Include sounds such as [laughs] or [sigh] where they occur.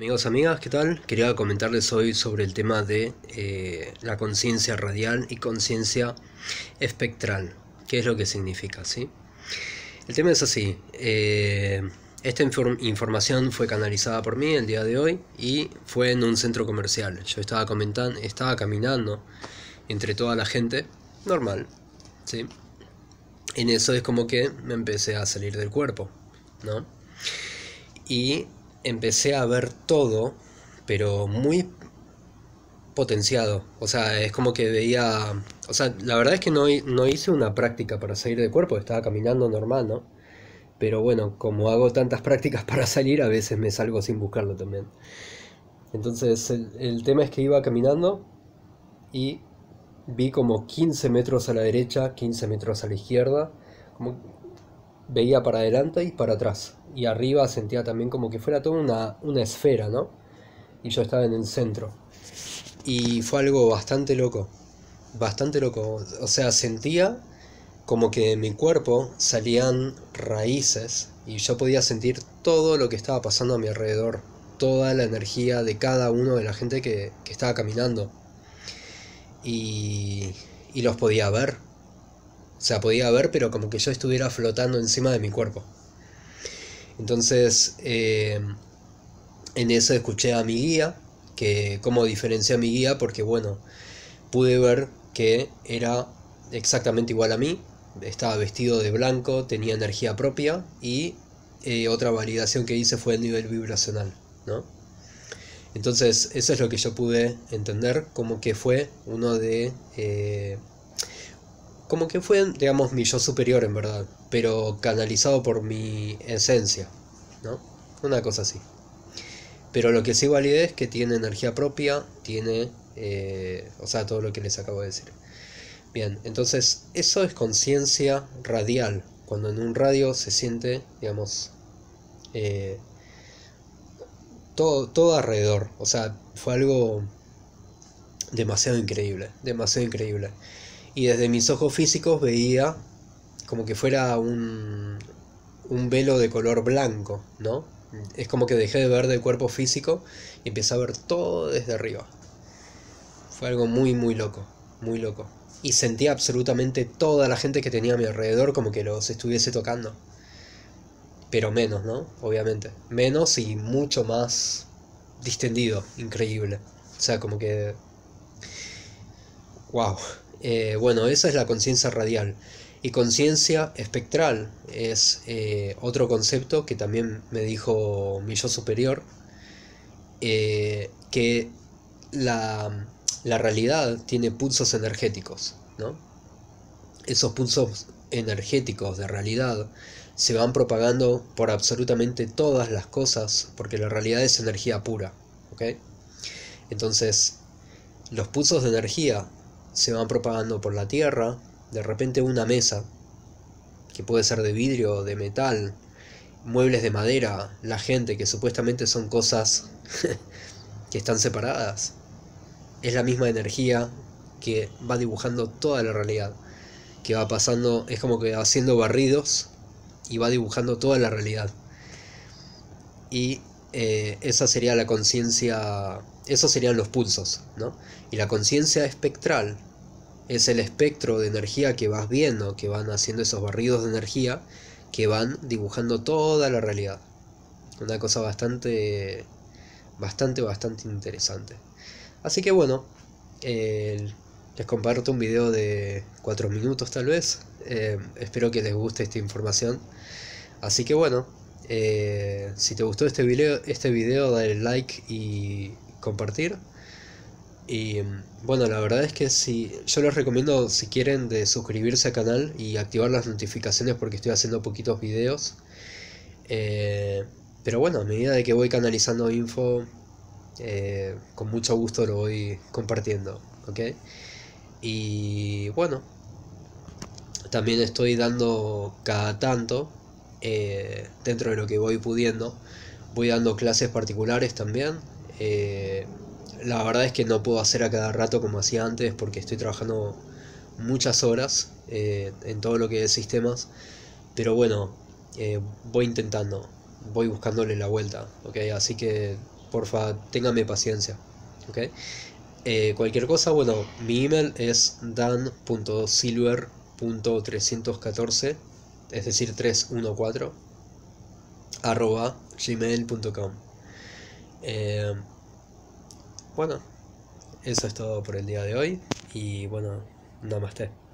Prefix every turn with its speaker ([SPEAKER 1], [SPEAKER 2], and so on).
[SPEAKER 1] Amigos, amigas, ¿qué tal? Quería comentarles hoy sobre el tema de eh, la conciencia radial y conciencia espectral. ¿Qué es lo que significa? ¿sí? El tema es así. Eh, esta información fue canalizada por mí el día de hoy y fue en un centro comercial. Yo estaba, comentando, estaba caminando entre toda la gente, normal. ¿sí? En eso es como que me empecé a salir del cuerpo. ¿no? Y empecé a ver todo, pero muy potenciado. O sea, es como que veía... O sea, la verdad es que no, no hice una práctica para salir de cuerpo, estaba caminando normal, ¿no? Pero bueno, como hago tantas prácticas para salir, a veces me salgo sin buscarlo también. Entonces, el, tema es que iba caminando y vi como 15 metros a la derecha, 15 metros a la izquierda, como veía para adelante y para atrás. Y arriba sentía también como que fuera toda una, esfera, ¿no? Y yo estaba en el centro. Y fue algo bastante loco. Bastante loco. O sea, sentía como que de mi cuerpo salían raíces y yo podía sentir todo lo que estaba pasando a mi alrededor, toda la energía de cada uno de la gente que, estaba caminando. y los podía ver, o podía ver, pero como que yo estuviera flotando encima de mi cuerpo. Entonces, eh, en eso escuché a mi guía, que cómo diferencia a mi guía, porque bueno, pude ver que era exactamente igual a mí, estaba vestido de blanco, tenía energía propia y eh, otra validación que hice fue el nivel vibracional, ¿no? Entonces, eso es lo que yo pude entender, como que fue uno de... Eh, como que fue, digamos, mi yo superior en verdad, pero canalizado por mi esencia, ¿no? Una cosa así. Pero lo que sí validé es que tiene energía propia, tiene, eh, o sea, todo lo que les acabo de decir. Bien, entonces eso es conciencia radial, cuando en un radio se siente, digamos, eh, todo, todo alrededor, o sea, fue algo demasiado increíble, demasiado increíble y desde mis ojos físicos veía como que fuera un, un velo de color blanco, ¿no? Es como que dejé de ver del cuerpo físico y empecé a ver todo desde arriba. Fue algo muy, muy loco, muy loco. Y sentía absolutamente toda la gente que tenía a mi alrededor como que los estuviese tocando. Pero menos, ¿no? Obviamente. Menos y mucho más distendido, increíble. O sea, como que... ¡Wow! Eh, bueno, esa es la conciencia radial. Y conciencia espectral es eh, otro concepto que también me dijo mi yo superior, eh, que la, la, realidad tiene pulsos energéticos, ¿no? Esos pulsos energéticos de realidad se van propagando por absolutamente todas las cosas, porque la realidad es energía pura, Entonces, los pulsos de energía se van propagando por la tierra, de repente una mesa, que puede ser de vidrio de metal, muebles de madera, la gente, que supuestamente son cosas [laughs] que están separadas, es la misma energía que va dibujando toda la realidad, que va pasando, es como que va haciendo barridos y va dibujando toda la realidad. Y eh, esa sería la conciencia esos serían los pulsos, ¿no? Y la conciencia espectral es el espectro de energía que vas viendo, que van haciendo esos barridos de energía, que van dibujando toda la realidad. Una cosa bastante, bastante, bastante interesante. Así que bueno, eh, les comparto un video de 4 minutos tal vez. Eh, espero que les guste esta información. Así que bueno, eh, si te gustó este video, este video dale like y compartir. Y mm, bueno, la verdad es que si yo les recomiendo si quieren de suscribirse al canal y activar las notificaciones porque estoy haciendo poquitos videos. Eh, pero bueno, a medida de que voy canalizando info, eh, con mucho gusto lo voy compartiendo, ¿ok? Y bueno, también estoy dando cada tanto, eh, dentro de lo que voy pudiendo, voy dando clases particulares también, eh, la verdad es que no puedo hacer a cada rato como hacía antes porque estoy trabajando muchas horas eh, en todo lo que es sistemas. Pero bueno, eh, voy intentando, voy buscándole la vuelta, ¿ok? Así que porfa, téngame paciencia, ¿ok? cualquier cosa, bueno, mi email es dan.silver.314, es decir, 314, arroba gmail.com. Eh, bueno, eso es todo por el día de hoy y bueno, te.